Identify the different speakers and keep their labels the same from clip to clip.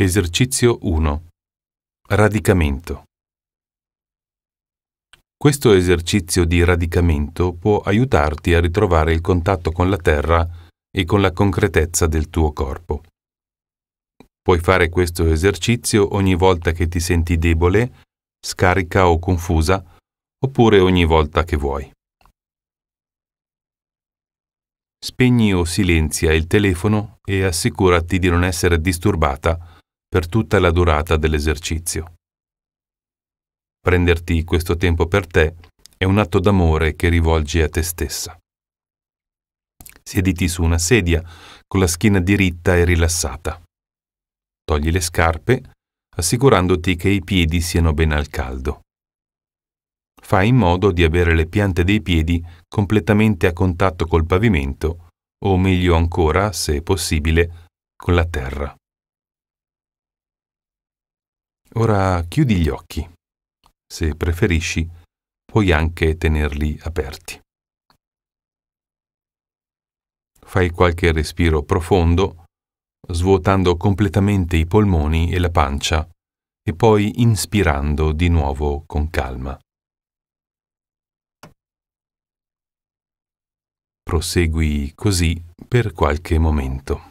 Speaker 1: Esercizio 1. Radicamento. Questo esercizio di radicamento può aiutarti a ritrovare il contatto con la terra e con la concretezza del tuo corpo. Puoi fare questo esercizio ogni volta che ti senti debole, scarica o confusa, oppure ogni volta che vuoi. Spegni o silenzia il telefono e assicurati di non essere disturbata per tutta la durata dell'esercizio. Prenderti questo tempo per te è un atto d'amore che rivolgi a te stessa. Siediti su una sedia con la schiena diritta e rilassata. Togli le scarpe, assicurandoti che i piedi siano ben al caldo. Fai in modo di avere le piante dei piedi completamente a contatto col pavimento o meglio ancora, se possibile, con la terra. Ora chiudi gli occhi. Se preferisci, puoi anche tenerli aperti. Fai qualche respiro profondo, svuotando completamente i polmoni e la pancia, e poi inspirando di nuovo con calma. Prosegui così per qualche momento.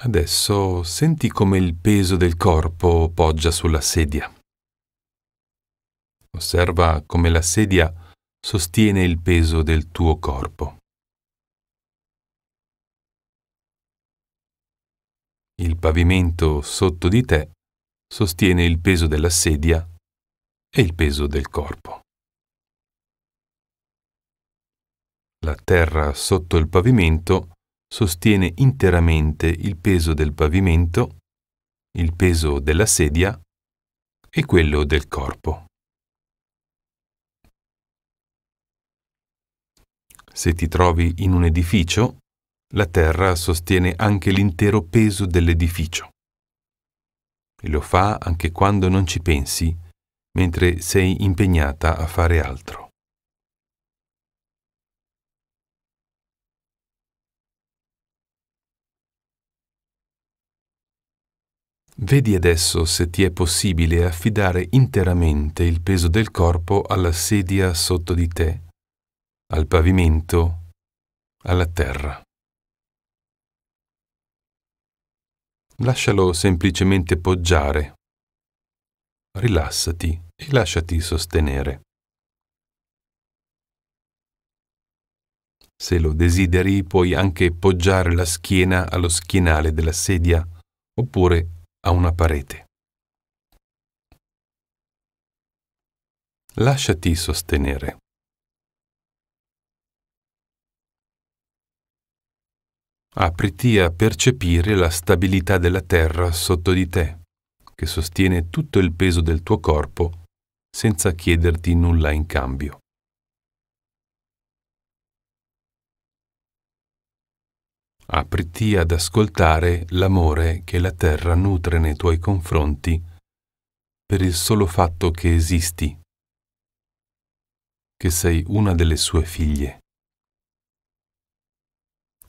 Speaker 1: Adesso senti come il peso del corpo poggia sulla sedia. Osserva come la sedia sostiene il peso del tuo corpo. Il pavimento sotto di te sostiene il peso della sedia e il peso del corpo. La terra sotto il pavimento sostiene interamente il peso del pavimento, il peso della sedia e quello del corpo. Se ti trovi in un edificio, la terra sostiene anche l'intero peso dell'edificio. E lo fa anche quando non ci pensi, mentre sei impegnata a fare altro. Vedi adesso se ti è possibile affidare interamente il peso del corpo alla sedia sotto di te, al pavimento, alla terra. Lascialo semplicemente poggiare. Rilassati e lasciati sostenere. Se lo desideri puoi anche poggiare la schiena allo schienale della sedia oppure a una parete. Lasciati sostenere. Apriti a percepire la stabilità della terra sotto di te, che sostiene tutto il peso del tuo corpo senza chiederti nulla in cambio. apriti ad ascoltare l'amore che la terra nutre nei tuoi confronti per il solo fatto che esisti, che sei una delle sue figlie.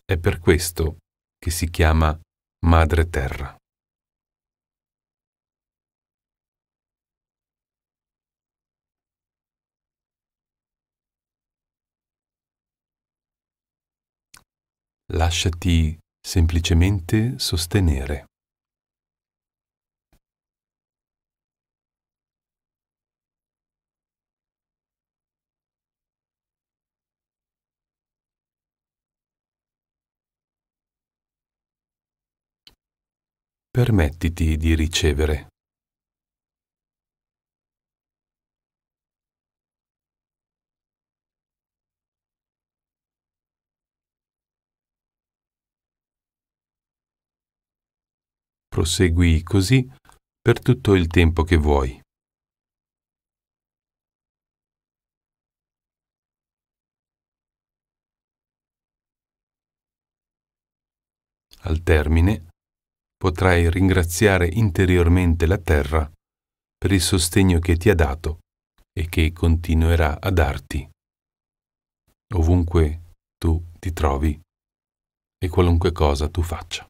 Speaker 1: È per questo che si chiama Madre Terra. lasciati semplicemente sostenere. Permettiti di ricevere. prosegui così per tutto il tempo che vuoi. Al termine potrai ringraziare interiormente la terra per il sostegno che ti ha dato e che continuerà a darti. Ovunque tu ti trovi e qualunque cosa tu faccia.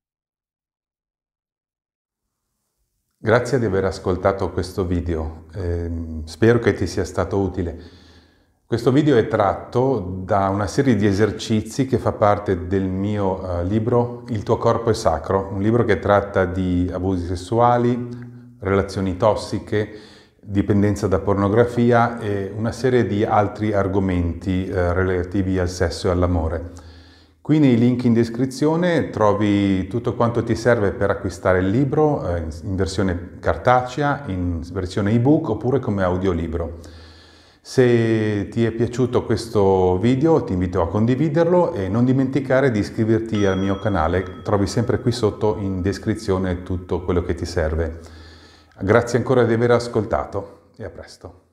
Speaker 2: Grazie di aver ascoltato questo video, eh, spero che ti sia stato utile. Questo video è tratto da una serie di esercizi che fa parte del mio eh, libro Il tuo corpo è sacro, un libro che tratta di abusi sessuali, relazioni tossiche, dipendenza da pornografia e una serie di altri argomenti eh, relativi al sesso e all'amore. Qui nei link in descrizione trovi tutto quanto ti serve per acquistare il libro eh, in versione cartacea, in versione ebook oppure come audiolibro. Se ti è piaciuto questo video ti invito a condividerlo e non dimenticare di iscriverti al mio canale, trovi sempre qui sotto in descrizione tutto quello che ti serve. Grazie ancora di aver ascoltato e a presto.